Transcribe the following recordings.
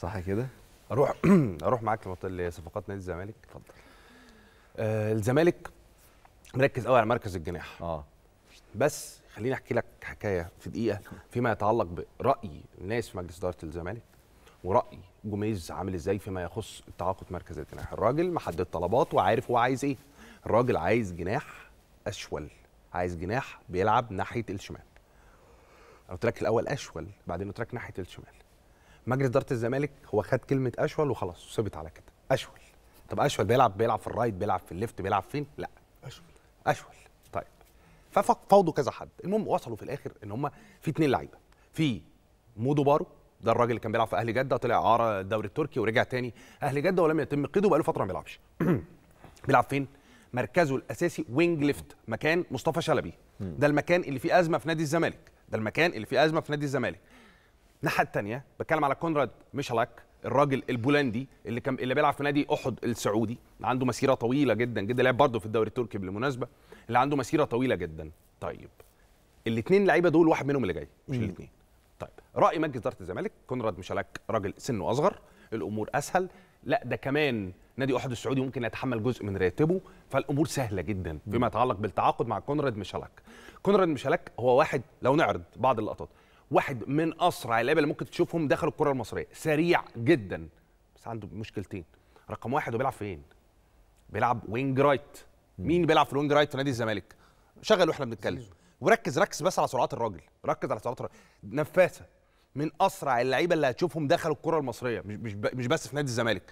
صح كده اروح اروح معاك لصفقات نادي الزمالك اتفضل آه الزمالك مركز قوي على مركز الجناح اه بس خليني احكي لك حكايه في دقيقه فيما يتعلق براي الناس في مجلس اداره الزمالك وراي جوميز عامل ازاي فيما يخص التعاقد مركز الجناح الراجل محدد طلبات وعارف هو عايز ايه الراجل عايز جناح اشول عايز جناح بيلعب ناحيه الشمال انا قلت لك الاول اشول بعدين قلت لك ناحيه الشمال مجلس اداره الزمالك هو خد كلمه اشول وخلاص وثبت على كده اشول طب اشول بيلعب بيلعب في الرايت بيلعب في الليفت بيلعب فين لا اشول اشول طيب ففاوضوا كذا حد المهم وصلوا في الاخر ان هم في اثنين لعيبه في مودو بارو ده الراجل اللي كان بيلعب في اهلي جده طلع اعاره الدوري التركي ورجع تاني اهلي جده ولم يتم قيده بقاله فتره ما بيلعبش بيلعب فين مركزه الاساسي وينج ليفت مكان مصطفى شلبي ده المكان اللي فيه ازمه في نادي الزمالك ده المكان اللي فيه ازمه في نادي الزمالك الناحيه الثانيه بتكلم على كونراد ميشالاك الراجل البولندي اللي كان اللي بيلعب في نادي احد السعودي اللي عنده مسيره طويله جدا جدا لعب برضه في الدوري التركي بالمناسبه اللي عنده مسيره طويله جدا طيب الاثنين لعيبه دول واحد منهم اللي جاي مش الاثنين طيب راي مجلس اداره الزمالك كونراد ميشالاك راجل سنه اصغر الامور اسهل لا ده كمان نادي احد السعودي ممكن يتحمل جزء من راتبه فالامور سهله جدا فيما يتعلق بالتعاقد مع كونراد ميشالاك كونراد ميشالاك هو واحد لو نعرض بعض اللقطات واحد من اسرع اللعيبه اللي ممكن تشوفهم دخلوا الكره المصريه سريع جدا بس عنده مشكلتين رقم واحد هو بيلعب فين بيلعب وينج رايت مين بيلعب في الوينج رايت في نادي الزمالك شغل واحنا بنتكلم وركز ركز بس على سرعات الراجل ركز على سرعات الراجل نفاسه من اسرع اللعيبه اللي هتشوفهم دخلوا الكره المصريه مش مش بس في نادي الزمالك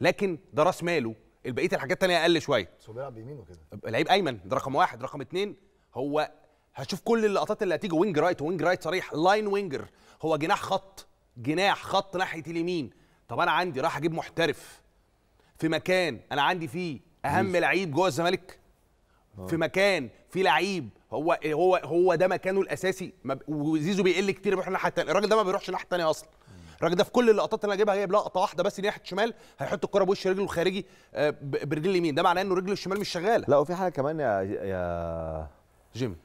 لكن ده راس ماله البقيه الحاجات الثانيه اقل شويه بس هو بيلعب بيمين وكده لعيب ايمن ده رقم واحد رقم اثنين هو هشوف كل اللقطات اللي هتيجي وينج رايت وينج رايت صريح لاين وينجر هو جناح خط جناح خط ناحيه اليمين طب انا عندي راح اجيب محترف في مكان انا عندي فيه اهم لعيب جوه الزمالك آه. في مكان في لعيب هو هو هو ده مكانه الاساسي وزيزو بيقل كتير بيروح الناحيه الثانيه الراجل ده ما بيروحش الناحيه الثانيه اصلا الراجل ده في كل اللقطات اللي انا جايبها جايب لقطه واحده بس ناحيه الشمال هيحط الكره بوش رجله الخارجي آه، برجل اليمين ده معناه انه رجله الشمال مش شغاله لا وفي حاجه كمان يا يا جيمي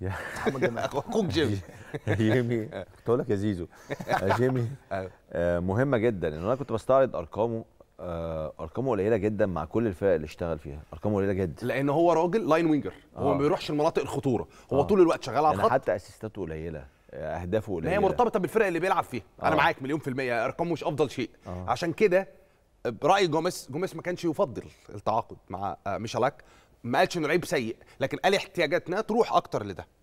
يا محمد انا اخوك جيمي جيمي كنت اقول لك يا زيزو آه، جيمي أيوه. آه، مهمه جدا ان انا كنت بستعرض ارقامه آه، ارقامه قليله جدا مع كل الفرق اللي اشتغل فيها ارقامه قليله جدا لان هو راجل لاين وينجر هو ما بيروحش المناطق الخطوره هو طول الوقت شغال على يعني الخط حتى اسيستاته قليله اهدافه قليله هي مرتبطه بالفرق اللي بيلعب فيها انا معاك مليون في الميه ارقامه مش افضل شيء عشان كده براي جوميس جوميس ما كانش يفضل التعاقد مع ميشالاك ما قالش انه لعيب سيء لكن قال احتياجاتنا تروح اكتر لده